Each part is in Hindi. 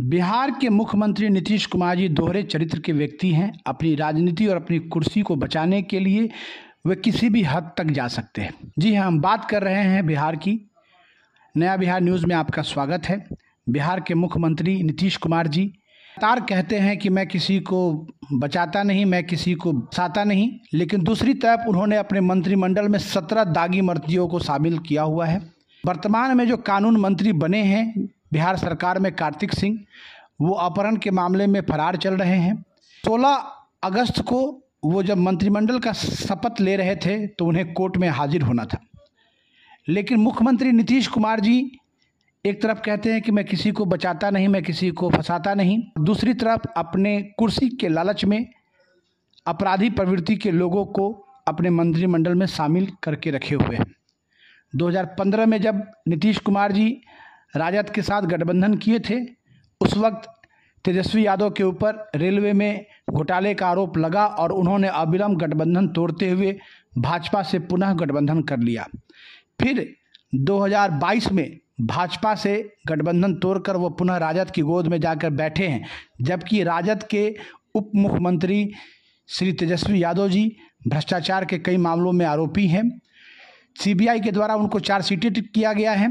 बिहार के मुख्यमंत्री नीतीश कुमार जी दोहरे चरित्र के व्यक्ति हैं अपनी राजनीति और अपनी कुर्सी को बचाने के लिए वे किसी भी हद तक जा सकते हैं जी हाँ हम बात कर रहे हैं बिहार की नया बिहार न्यूज़ में आपका स्वागत है बिहार के मुख्यमंत्री नीतीश कुमार जी तार कहते हैं कि मैं किसी को बचाता नहीं मैं किसी को साता नहीं लेकिन दूसरी तरफ उन्होंने अपने मंत्रिमंडल में सत्रह दागी मर्तियों को शामिल किया हुआ है वर्तमान में जो कानून मंत्री बने हैं बिहार सरकार में कार्तिक सिंह वो अपहरण के मामले में फरार चल रहे हैं 16 अगस्त को वो जब मंत्रिमंडल का शपथ ले रहे थे तो उन्हें कोर्ट में हाजिर होना था लेकिन मुख्यमंत्री नीतीश कुमार जी एक तरफ कहते हैं कि मैं किसी को बचाता नहीं मैं किसी को फंसाता नहीं दूसरी तरफ अपने कुर्सी के लालच में अपराधी प्रवृत्ति के लोगों को अपने मंत्रिमंडल में शामिल करके रखे हुए हैं 2015 में जब नीतीश कुमार जी राजद के साथ गठबंधन किए थे उस वक्त तेजस्वी यादव के ऊपर रेलवे में घोटाले का आरोप लगा और उन्होंने अविलंब गठबंधन तोड़ते हुए भाजपा से पुनः गठबंधन कर लिया फिर 2022 में भाजपा से गठबंधन तोड़कर वो पुनः राजद की गोद में जाकर बैठे हैं जबकि राजद के उप मुख्यमंत्री श्री तेजस्वी यादव जी भ्रष्टाचार के कई मामलों में आरोपी हैं सीबीआई के द्वारा उनको चार्जशीट किया गया है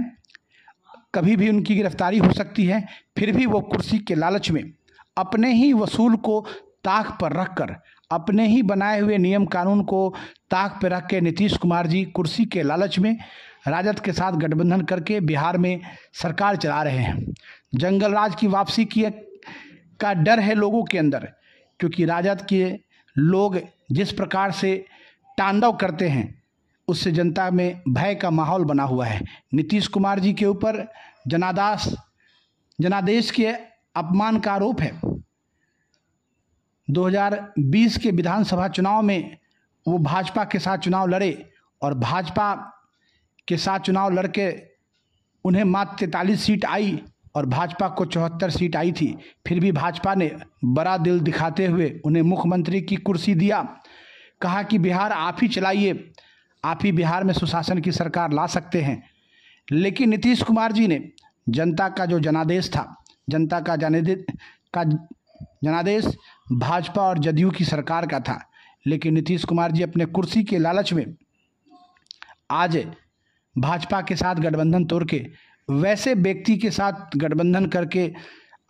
कभी भी उनकी गिरफ्तारी हो सकती है फिर भी वो कुर्सी के लालच में अपने ही वसूल को ताक पर रखकर अपने ही बनाए हुए नियम कानून को ताक पर रख के नीतीश कुमार जी कुर्सी के लालच में राजद के साथ गठबंधन करके बिहार में सरकार चला रहे हैं जंगल राज की वापसी की का डर है लोगों के अंदर क्योंकि राजद के लोग जिस प्रकार से तांडव करते हैं उससे जनता में भय का माहौल बना हुआ है नीतीश कुमार जी के ऊपर जनादास जनादेश के अपमान का आरोप है 2020 के विधानसभा चुनाव में वो भाजपा के साथ चुनाव लड़े और भाजपा के साथ चुनाव लड़के उन्हें मात्र तैतालीस सीट आई और भाजपा को चौहत्तर सीट आई थी फिर भी भाजपा ने बड़ा दिल दिखाते हुए उन्हें मुख्यमंत्री की कुर्सी दिया कहा कि बिहार आप ही चलाइए आप ही बिहार में सुशासन की सरकार ला सकते हैं लेकिन नीतीश कुमार जी ने जनता का जो जनादेश था जनता का जनादे का जनादेश भाजपा और जदयू की सरकार का था लेकिन नीतीश कुमार जी अपने कुर्सी के लालच में आज भाजपा के साथ गठबंधन तोड़ के वैसे व्यक्ति के साथ गठबंधन करके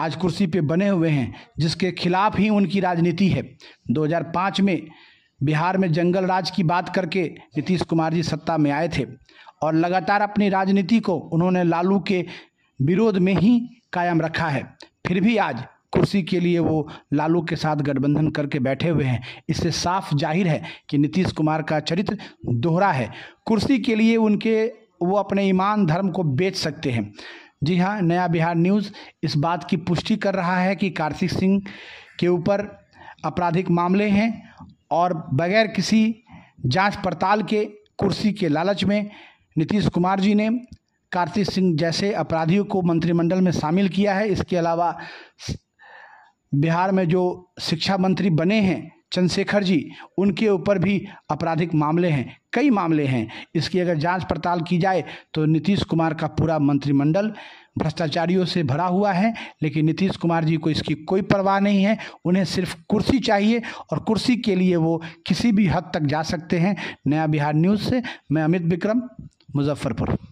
आज कुर्सी पे बने हुए हैं जिसके खिलाफ ही उनकी राजनीति है 2005 में बिहार में जंगल राज की बात करके नीतीश कुमार जी सत्ता में आए थे और लगातार अपनी राजनीति को उन्होंने लालू के विरोध में ही कायम रखा है फिर भी आज कुर्सी के लिए वो लालू के साथ गठबंधन करके बैठे हुए हैं इससे साफ जाहिर है कि नीतीश कुमार का चरित्र दोहरा है कुर्सी के लिए उनके वो अपने ईमान धर्म को बेच सकते हैं जी हाँ नया बिहार न्यूज़ इस बात की पुष्टि कर रहा है कि कार्तिक सिंह के ऊपर आपराधिक मामले हैं और बगैर किसी जांच पड़ताल के कुर्सी के लालच में नीतीश कुमार जी ने कार्तिक सिंह जैसे अपराधियों को मंत्रिमंडल में शामिल किया है इसके अलावा बिहार में जो शिक्षा मंत्री बने हैं चंद्रशेखर जी उनके ऊपर भी आपराधिक मामले हैं कई मामले हैं इसकी अगर जांच पड़ताल की जाए तो नीतीश कुमार का पूरा मंत्रिमंडल भ्रष्टाचारियों से भरा हुआ है लेकिन नीतीश कुमार जी को इसकी कोई परवाह नहीं है उन्हें सिर्फ कुर्सी चाहिए और कुर्सी के लिए वो किसी भी हद तक जा सकते हैं नया बिहार न्यूज़ से मैं अमित विक्रम मुजफ्फरपुर